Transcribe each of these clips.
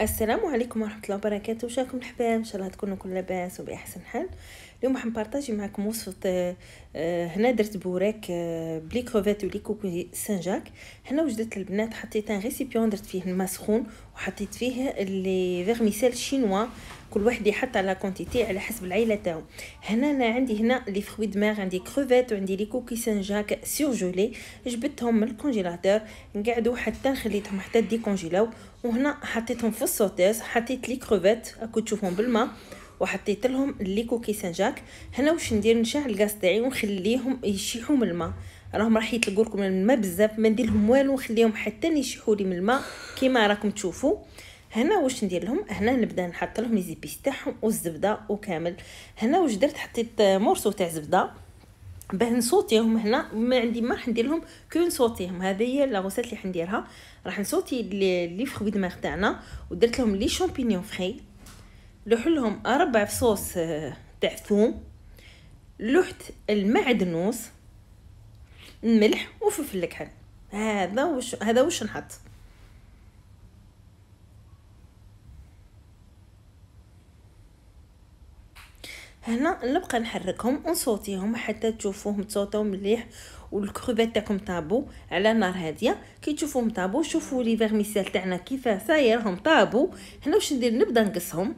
السلام عليكم ورحمة الله وبركاته وشاكم الحباب إن شاء الله تكونوا كل لاباس وبأحسن حال اليوم راح نبارطاجي معكم وصفه آه، آه، هنا درت بوراك آه، بلي كروفيت ولي كوكو سان جاك هنا وجدت البنات حطيت ان ريسيبيون درت فيه الماء سخون وحطيت فيه لي فيرميسيل شينوا كل واحد يحط على كونتيتي على حسب العيله تاعو هنا انا عندي هنا لي فروي دماغ عندي كروفيت وعندي لي كوكي سان جاك سيرجولي جبتهم من الكونجيلاتور نقعدو حتى خليتهم حتى ديكونجيلاو وهنا حطيتهم في السوتيس حطيت لي كروفيت راكو تشوفهم بالماء وحطيت لهم لي كوكي جاك هنا واش ندير نشعل الغاز تاعي ونخليهم يشيحوا من الماء راهم راح يتلقوا لكم الماء بزاف ما ندير لهم والو نخليهم حتى يشيحوا لي من الماء كيما راكم تشوفوا هنا واش ندير لهم هنا نبدا نحط لهم لي زيبيس تاعهم والزبده وكامل هنا واش درت حطيت مورسو تاع زبده باه نصوتيهم هنا ما عندي ما راح ندير لهم كو نصوتيهم هذه هي لا غوسيت اللي حنديرها راح نصوتي لي فخوي دماغ تاعنا ودرت لهم لي شامبينيون فري لحلهم أربع فصوص آه، تاع ثوم لحت المعدنوس الملح وفلفل الكحل هذا وش هذا وش نحط هنا نبقى نحركهم ونصوتيهم حتى تشوفوهم تصوتو مليح والكروفيت تاعكم طابو على نار هاديه كي تشوفوهم طابو شوفوا لي فيرميسيل تاعنا كيفاه صايرهم طابو هنا واش ندير نبدا نقصهم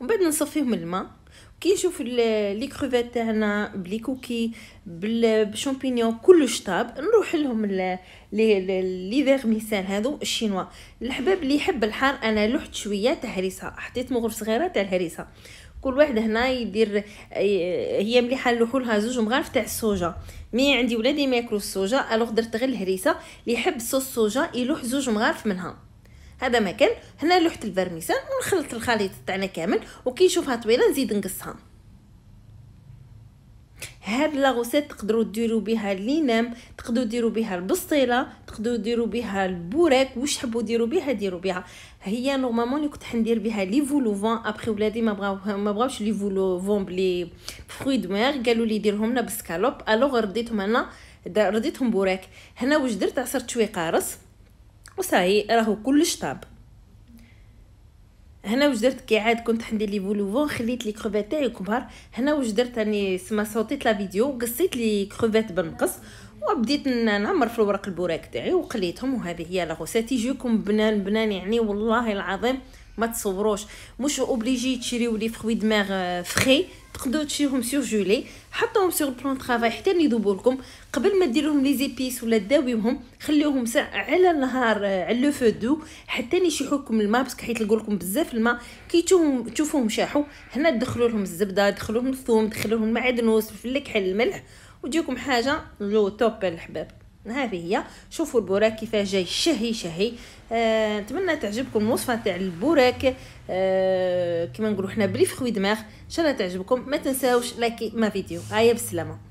ومن بعد نصفيهم الماء كي نشوف لي كروفيت تاعنا بلي كوكي بالشامبينيون كلش طاب نروح لهم لي لي فيرميسيل هذو الشينوا الحباب اللي يحب الحار انا لحت شويه تاع هريسه حطيت مغرف صغيره تاع الهريسه كل واحد هنا يدير هي مليحه لحولها زوج مغارف تاع الصوجه مي عندي ولادي ما ياكلوا السوجا الوغ درت غير الهريسه اللي يحب صوص الصوجه يلوح زوج مغارف منها هذا مكان هنا لوحه الفرميسان ونخلط الخليط تاعنا كامل وكي نشوفها طويله نزيد نقصها هاد لاغوسيت تقدروا ديروا بها لينام تقدروا ديروا بها البسطيله تقدروا ديروا بها البوراك واش حبوا ديروا بها ديروا بها هي نورمالمون كنت حندير بها لي فولوفون ابخي ولادي ما بغاو ما بغاوش لي فولوفون بلي فروي دماغ قالوا لي ديرهم لنا بسكالوب الوغ رديتهم انا رديتهم بوراك هنا واش درت عصرت شوي قارص وصاي راهو كلش طاب هنا واش درت كي عاد كنت عندي لي فولوفون خليت لي كروفات تاعي كبار هنا واش درت راني سما صوتيت لا فيديو وقصيت لي كروفات بالنقص وبديت نعمر في الورق البوراك تاعي وقليتهم وهذه هي لا غوسيت يجيكم بنان بنان يعني والله العظيم ما تصوروش مش اوبليجي تشريو لي فروي دماغ فخي تقدروا تشيوهم جولي حطوهم سيغ بلون طرافاي حتى يذوبوا لكم قبل ما ديرهم لي زيبيس ولا داويهم خليوهم ساعه على النهار آه، على لو فو دو حتى يشيحوا لكم الماء باسكو نقول لكم بزاف الماء كي تشوفوهم شاحوا هنا دخلوا لهم الزبده دخلوا لهم الثوم دخلوا لهم المعدنوس الفلفل الكحل الملح وتجيكم حاجه لو توب الحباب هذه هي شوفوا البوراك كيفاش جاي شهي شهي آه نتمنى تعجبكم الوصفه تاع البوراك آه كما نقولوا حنا بلي فخوي دماغ ان شاء الله تعجبكم ما تنساوش لايكي ما فيديو هيا بالسلامه